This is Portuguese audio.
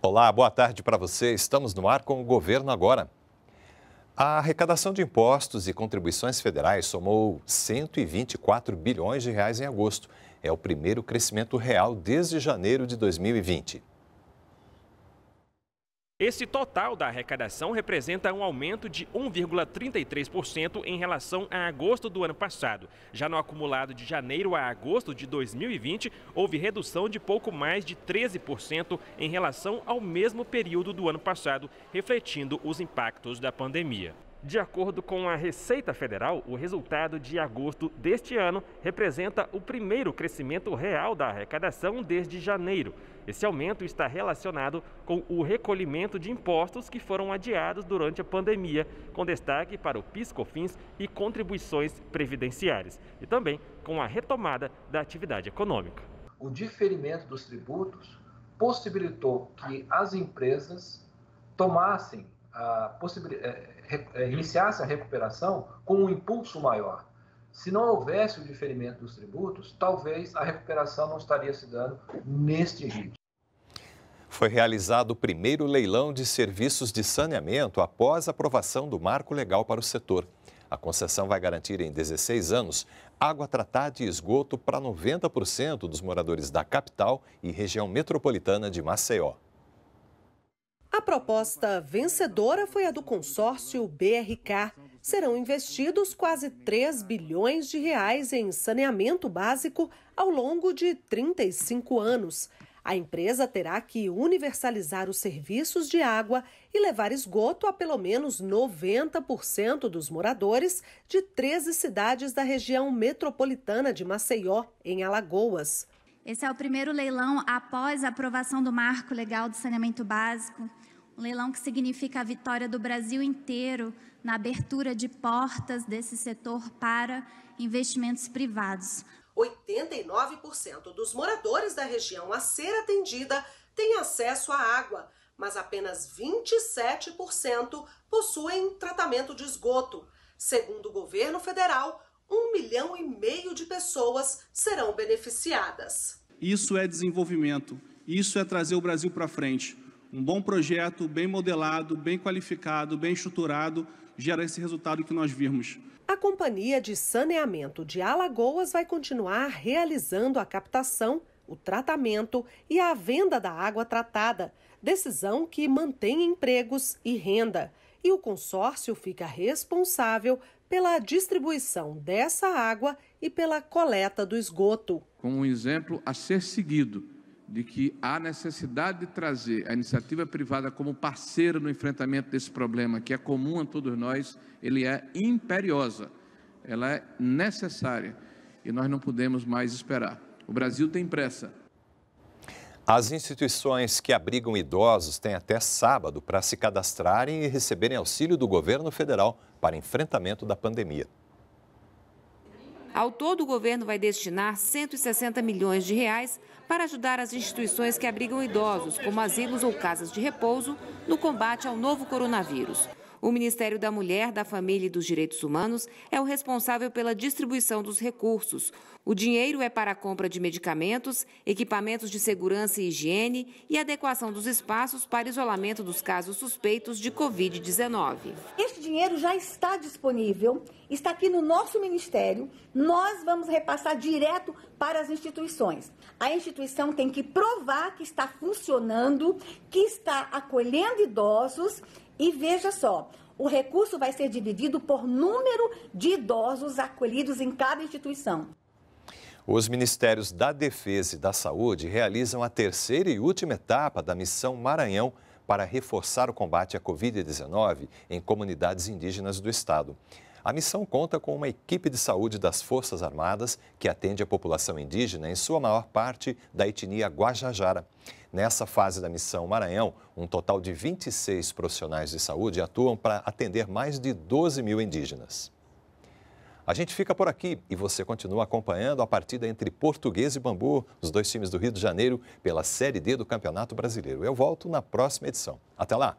Olá, boa tarde para você. Estamos no ar com o governo agora. A arrecadação de impostos e contribuições federais somou 124 bilhões de reais em agosto. É o primeiro crescimento real desde janeiro de 2020. Esse total da arrecadação representa um aumento de 1,33% em relação a agosto do ano passado. Já no acumulado de janeiro a agosto de 2020, houve redução de pouco mais de 13% em relação ao mesmo período do ano passado, refletindo os impactos da pandemia. De acordo com a Receita Federal, o resultado de agosto deste ano representa o primeiro crescimento real da arrecadação desde janeiro. Esse aumento está relacionado com o recolhimento de impostos que foram adiados durante a pandemia, com destaque para o PIS/COFINS e contribuições previdenciárias, e também com a retomada da atividade econômica. O diferimento dos tributos possibilitou que as empresas tomassem a possibilidade eh, é, iniciasse a recuperação com um impulso maior. Se não houvesse o diferimento dos tributos, talvez a recuperação não estaria se dando neste ritmo. Foi realizado o primeiro leilão de serviços de saneamento após a aprovação do marco legal para o setor. A concessão vai garantir em 16 anos água tratada e esgoto para 90% dos moradores da capital e região metropolitana de Maceió. A proposta vencedora foi a do consórcio BRK. Serão investidos quase 3 bilhões de reais em saneamento básico ao longo de 35 anos. A empresa terá que universalizar os serviços de água e levar esgoto a pelo menos 90% dos moradores de 13 cidades da região metropolitana de Maceió, em Alagoas. Esse é o primeiro leilão após a aprovação do Marco Legal do Saneamento Básico, um leilão que significa a vitória do Brasil inteiro na abertura de portas desse setor para investimentos privados. 89% dos moradores da região a ser atendida têm acesso à água, mas apenas 27% possuem tratamento de esgoto. Segundo o governo federal, um milhão e meio de pessoas serão beneficiadas. Isso é desenvolvimento, isso é trazer o Brasil para frente. Um bom projeto, bem modelado, bem qualificado, bem estruturado, gera esse resultado que nós vimos. A Companhia de Saneamento de Alagoas vai continuar realizando a captação, o tratamento e a venda da água tratada, decisão que mantém empregos e renda. E o consórcio fica responsável pela distribuição dessa água e pela coleta do esgoto. Como um exemplo a ser seguido de que há necessidade de trazer a iniciativa privada como parceira no enfrentamento desse problema que é comum a todos nós, ele é imperiosa, ela é necessária e nós não podemos mais esperar. O Brasil tem pressa, as instituições que abrigam idosos têm até sábado para se cadastrarem e receberem auxílio do governo federal para enfrentamento da pandemia. Ao todo, o governo vai destinar 160 milhões de reais para ajudar as instituições que abrigam idosos, como asilos ou casas de repouso, no combate ao novo coronavírus. O Ministério da Mulher, da Família e dos Direitos Humanos é o responsável pela distribuição dos recursos. O dinheiro é para a compra de medicamentos, equipamentos de segurança e higiene e adequação dos espaços para isolamento dos casos suspeitos de Covid-19. Este dinheiro já está disponível, está aqui no nosso ministério. Nós vamos repassar direto para as instituições. A instituição tem que provar que está funcionando, que está acolhendo idosos e veja só, o recurso vai ser dividido por número de idosos acolhidos em cada instituição. Os Ministérios da Defesa e da Saúde realizam a terceira e última etapa da Missão Maranhão para reforçar o combate à Covid-19 em comunidades indígenas do Estado. A missão conta com uma equipe de saúde das Forças Armadas que atende a população indígena, em sua maior parte da etnia Guajajara. Nessa fase da missão Maranhão, um total de 26 profissionais de saúde atuam para atender mais de 12 mil indígenas. A gente fica por aqui e você continua acompanhando a partida entre Português e Bambu, os dois times do Rio de Janeiro, pela Série D do Campeonato Brasileiro. Eu volto na próxima edição. Até lá!